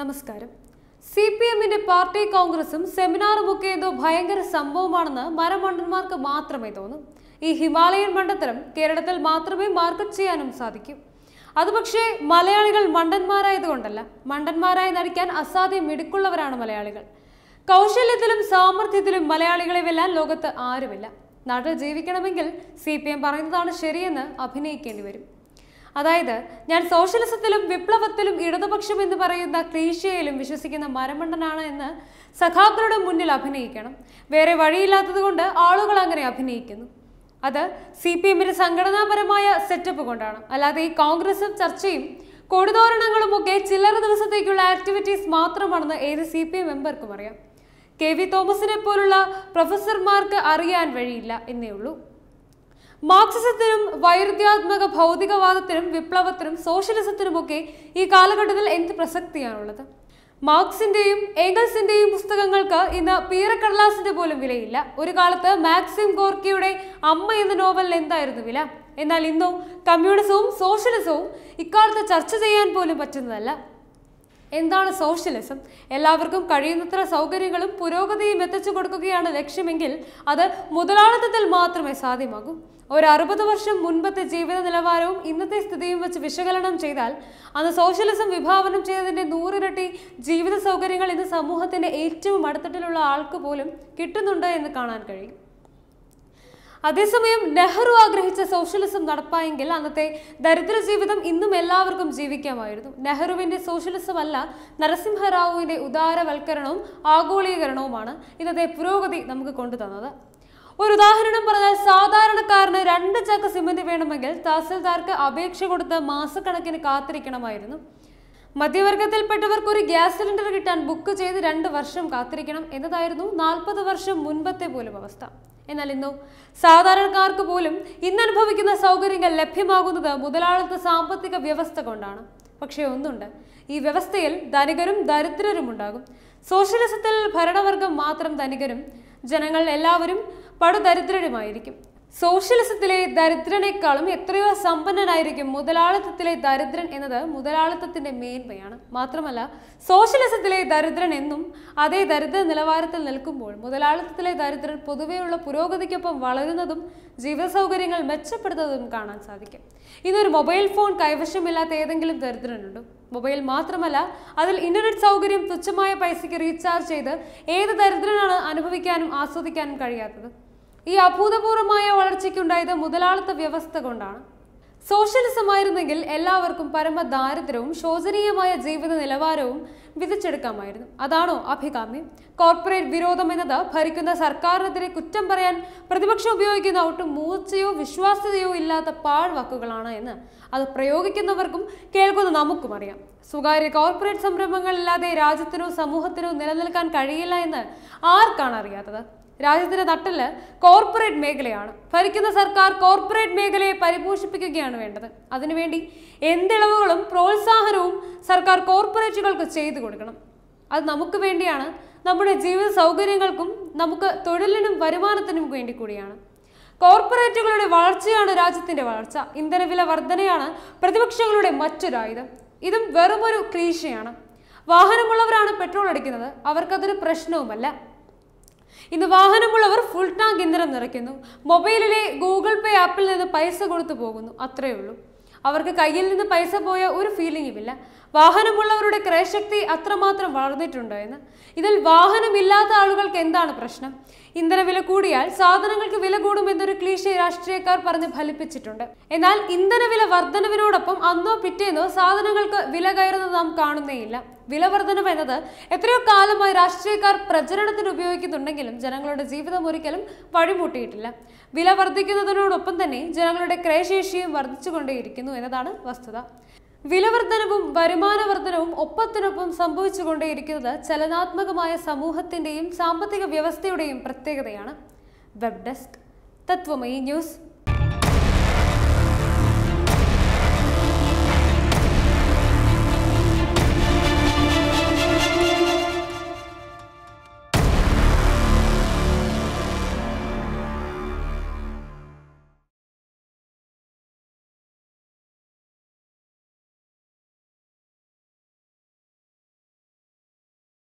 നമസ്കാരം C P എമ്മിന്റെ party കോൺഗ്രസും ഒക്കെ ഏതോ ഭയങ്കര സംഭവമാണെന്ന് മരമണ്ടന്മാർക്ക് മാത്രമേ തോന്നൂ ഈ ഹിമാലയൻ മണ്ടത്തരം കേരളത്തിൽ മാത്രമേ മാർക്കറ്റ് ചെയ്യാനും സാധിക്കൂ അതുപക്ഷേ മലയാളികൾ മണ്ടന്മാരായതുകൊണ്ടല്ല മണ്ടന്മാരായി നടിക്കാൻ അസാധ്യം മിടുക്കുള്ളവരാണ് മലയാളികൾ കൗശല്യത്തിലും സാമർഥ്യത്തിലും മലയാളികളെ വെല്ലാൻ ലോകത്ത് ആരുമില്ല നാട്ടിൽ ജീവിക്കണമെങ്കിൽ സി പി എം പറയുന്നതാണ് ശരിയെന്ന് അഭിനയിക്കേണ്ടി വരും അതായത് ഞാൻ സോഷ്യലിസത്തിലും വിപ്ലവത്തിലും ഇടതുപക്ഷം എന്ന് പറയുന്ന ക്രീശയിലും വിശ്വസിക്കുന്ന മരമണ്ടനാണ് എന്ന് സഖാക്കളുടെ മുന്നിൽ അഭിനയിക്കണം വേറെ വഴിയില്ലാത്തതുകൊണ്ട് ആളുകൾ അങ്ങനെ അഭിനയിക്കുന്നു അത് സി പി എമ്മിൻ്റെ സംഘടനാപരമായ സെറ്റപ്പ് കൊണ്ടാണ് അല്ലാതെ ഈ കോൺഗ്രസും ചർച്ചയും കൊടുതോരണങ്ങളും ഒക്കെ ചില്ലറ ദിവസത്തേക്കുള്ള ആക്ടിവിറ്റീസ് മാത്രമാണെന്ന് ഏത് സി പി എം മെമ്പർക്കും അറിയാം കെ വി തോമസിനെ പോലുള്ള പ്രൊഫസർമാർക്ക് അറിയാൻ വഴിയില്ല എന്നേ ഉള്ളൂ മാർക്സിസത്തിനും വൈരുദ്ധ്യാത്മക ഭൗതികവാദത്തിനും വിപ്ലവത്തിനും സോഷ്യലിസത്തിനുമൊക്കെ ഈ കാലഘട്ടത്തിൽ എന്ത് പ്രസക്തിയാണുള്ളത് മാർക്സിന്റെയും ഏംഗൽസിന്റെയും പുസ്തകങ്ങൾക്ക് ഇന്ന് പീറക്കടലാസിന്റെ പോലും വിലയില്ല ഒരു കാലത്ത് മാക്സിം ഗോർക്കിയുടെ അമ്മ എന്ന നോവലിന് എന്തായിരുന്നു വില എന്നാൽ ഇന്നും കമ്മ്യൂണിസവും സോഷ്യലിസവും ഇക്കാലത്ത് ചർച്ച ചെയ്യാൻ പോലും പറ്റുന്നതല്ല എന്താണ് സോഷ്യലിസം എല്ലാവർക്കും കഴിയുന്നത്ര സൗകര്യങ്ങളും പുരോഗതിയും എത്തിച്ചു കൊടുക്കുകയാണ് ലക്ഷ്യമെങ്കിൽ അത് മുതലാളിത്തത്തിൽ മാത്രമേ സാധ്യമാകൂ ഒരു അറുപത് വർഷം മുൻപത്തെ ജീവിത നിലവാരവും ഇന്നത്തെ സ്ഥിതിയും വെച്ച് വിശകലനം ചെയ്താൽ അന്ന് സോഷ്യലിസം വിഭാവനം ചെയ്തതിൻ്റെ നൂറിരട്ടി ജീവിത സൗകര്യങ്ങൾ ഇന്ന് സമൂഹത്തിൻ്റെ ഏറ്റവും അടുത്തട്ടിലുള്ള ആൾക്ക് പോലും കിട്ടുന്നുണ്ട് എന്ന് കാണാൻ കഴിയും അതേസമയം നെഹ്റു ആഗ്രഹിച്ച സോഷ്യലിസം നടപ്പായെങ്കിൽ അന്നത്തെ ദരിദ്ര ജീവിതം ഇന്നും എല്ലാവർക്കും ജീവിക്കാമായിരുന്നു നെഹ്റുവിൻ്റെ സോഷ്യലിസം അല്ല നരസിംഹറാവുവിൻ്റെ ഉദാരവൽക്കരണവും ആഗോളീകരണവുമാണ് ഇന്നത്തെ പുരോഗതി നമുക്ക് കൊണ്ടുതന്നത് ഒരു ഉദാഹരണം പറഞ്ഞാൽ സാധാരണക്കാരന് രണ്ട് ചാക്ക് സിമന്റ് വേണമെങ്കിൽ തഹസിൽദാർക്ക് അപേക്ഷ കൊടുത്ത് മാസക്കണക്കിന് കാത്തിരിക്കണമായിരുന്നു മധ്യവർഗത്തിൽപ്പെട്ടവർക്ക് ഒരു ഗ്യാസ് സിലിണ്ടർ കിട്ടാൻ ബുക്ക് ചെയ്ത് രണ്ട് വർഷം കാത്തിരിക്കണം എന്നതായിരുന്നു നാൽപ്പത് വർഷം മുൻപത്തെ പോലും അവസ്ഥ എന്നാൽ ഇന്നു സാധാരണക്കാർക്ക് പോലും ഇന്നനുഭവിക്കുന്ന അനുഭവിക്കുന്ന സൗകര്യങ്ങൾ ലഭ്യമാകുന്നത് മുതലാളിത്ത സാമ്പത്തിക വ്യവസ്ഥ കൊണ്ടാണ് പക്ഷേ ഒന്നുണ്ട് ഈ വ്യവസ്ഥയിൽ ധനികരും ദരിദ്രരും ഉണ്ടാകും സോഷ്യലിസത്തിൽ ഭരണവർഗം മാത്രം ധനികരും ജനങ്ങൾ എല്ലാവരും പടുദരിദ്രരുമായിരിക്കും സോഷ്യലിസത്തിലെ ദരിദ്രനേക്കാളും എത്രയോ സമ്പന്നനായിരിക്കും മുതലാളിത്തത്തിലെ ദരിദ്രൻ എന്നത് മുതലാളിത്തത്തിന്റെ മേന്മയാണ് മാത്രമല്ല സോഷ്യലിസത്തിലെ ദരിദ്രൻ എന്നും അതേ ദരിദ്ര നിലവാരത്തിൽ നിൽക്കുമ്പോൾ മുതലാളിത്തത്തിലെ ദരിദ്രൻ പൊതുവെയുള്ള പുരോഗതിക്കൊപ്പം വളരുന്നതും ജീവിത സൗകര്യങ്ങൾ മെച്ചപ്പെടുത്തുന്നതും കാണാൻ സാധിക്കും ഇന്നൊരു മൊബൈൽ ഫോൺ കൈവശമില്ലാത്ത ഏതെങ്കിലും ദരിദ്രനുണ്ടോ മൊബൈൽ മാത്രമല്ല അതിൽ ഇന്റർനെറ്റ് സൗകര്യം തുച്ഛമായ പൈസയ്ക്ക് റീചാർജ് ചെയ്ത് ഏത് ദരിദ്രനാണ് അനുഭവിക്കാനും ആസ്വദിക്കാനും കഴിയാത്തത് ഈ അഭൂതപൂർവമായ വളർച്ചയ്ക്കുണ്ടായത് മുതലാളിത്ത വ്യവസ്ഥ കൊണ്ടാണ് സോഷ്യലിസമായിരുന്നെങ്കിൽ എല്ലാവർക്കും ദാരിദ്ര്യവും ശോചനീയമായ ജീവിത നിലവാരവും വിധിച്ചെടുക്കാമായിരുന്നു അതാണോ അഭികാമ്യം കോർപ്പറേറ്റ് വിരോധം എന്നത് ഭരിക്കുന്ന സർക്കാരിനെതിരെ കുറ്റം പറയാൻ പ്രതിപക്ഷം ഉപയോഗിക്കുന്ന ഒട്ടും മൂർച്ചയോ വിശ്വാസ്യതയോ ഇല്ലാത്ത പാഴ്വാക്കുകളാണ് എന്ന് അത് പ്രയോഗിക്കുന്നവർക്കും കേൾക്കുന്ന നമുക്കും അറിയാം സ്വകാര്യ കോർപ്പറേറ്റ് സംരംഭങ്ങളില്ലാതെ രാജ്യത്തിനോ സമൂഹത്തിനോ നിലനിൽക്കാൻ കഴിയില്ല എന്ന് ആർക്കാണ് അറിയാത്തത് രാജ്യത്തിന്റെ നട്ടല് കോർപ്പറേറ്റ് മേഖലയാണ് ഭരിക്കുന്ന സർക്കാർ കോർപ്പറേറ്റ് മേഖലയെ പരിപോഷിപ്പിക്കുകയാണ് വേണ്ടത് അതിനുവേണ്ടി എന്തിളവുകളും പ്രോത്സാഹനവും സർക്കാർ കോർപ്പറേറ്റുകൾക്ക് ചെയ്തു കൊടുക്കണം അത് നമുക്ക് വേണ്ടിയാണ് നമ്മുടെ ജീവിത സൗകര്യങ്ങൾക്കും നമുക്ക് തൊഴിലിനും വരുമാനത്തിനും വേണ്ടി കൂടിയാണ് കോർപ്പറേറ്റുകളുടെ വളർച്ചയാണ് രാജ്യത്തിന്റെ വളർച്ച ഇന്ധനവില വർധനയാണ് പ്രതിപക്ഷങ്ങളുടെ മറ്റൊരായുധം ഇതും വെറുമൊരു ക്രീശയാണ് വാഹനമുള്ളവരാണ് പെട്രോൾ അടിക്കുന്നത് അവർക്കതൊരു പ്രശ്നവുമല്ല ഇന്ന് വാഹനമുള്ളവർ ഫുൾ ടാങ്ക് ഇന്ധനം നിറയ്ക്കുന്നു മൊബൈലിലെ ഗൂഗിൾ പേ ആപ്പിൽ നിന്ന് പൈസ കൊടുത്തു പോകുന്നു അത്രയേ ഉള്ളൂ അവർക്ക് കയ്യിൽ നിന്ന് പൈസ പോയ ഒരു ഫീലിംഗുമില്ല വാഹനമുള്ളവരുടെ ക്രയശക്തി അത്രമാത്രം വളർന്നിട്ടുണ്ട് എന്ന് ഇതിൽ വാഹനമില്ലാത്ത ആളുകൾക്ക് എന്താണ് പ്രശ്നം ഇന്ധനവില കൂടിയാൽ സാധനങ്ങൾക്ക് വില കൂടുമെന്നൊരു ക്ലീശ രാഷ്ട്രീയക്കാർ പറഞ്ഞ് ഫലിപ്പിച്ചിട്ടുണ്ട് എന്നാൽ ഇന്ധനവില വർധനവിനോടൊപ്പം അന്നോ പിറ്റേന്നോ സാധനങ്ങൾക്ക് വില കയറുന്നത് നാം കാണുന്നേയില്ല വിലവർധനം എന്നത് എത്രയോ കാലമായി രാഷ്ട്രീയക്കാർ പ്രചരണത്തിന് ഉപയോഗിക്കുന്നുണ്ടെങ്കിലും ജനങ്ങളുടെ ജീവിതം ഒരിക്കലും വഴിമുട്ടിയിട്ടില്ല വില വർദ്ധിക്കുന്നതിനോടൊപ്പം തന്നെ ജനങ്ങളുടെ ക്രയശേഷിയും വർദ്ധിച്ചുകൊണ്ടേയിരിക്കുന്നു എന്നതാണ് വസ്തുത വിലവർദ്ധനവും വരുമാന വർധനവും ഒപ്പത്തിനൊപ്പം സംഭവിച്ചുകൊണ്ടേയിരിക്കുന്നത് ചലനാത്മകമായ സമൂഹത്തിന്റെയും സാമ്പത്തിക വ്യവസ്ഥയുടെയും പ്രത്യേകതയാണ് വെബ് ഡെസ്ക് തത്വമയി ന്യൂസ്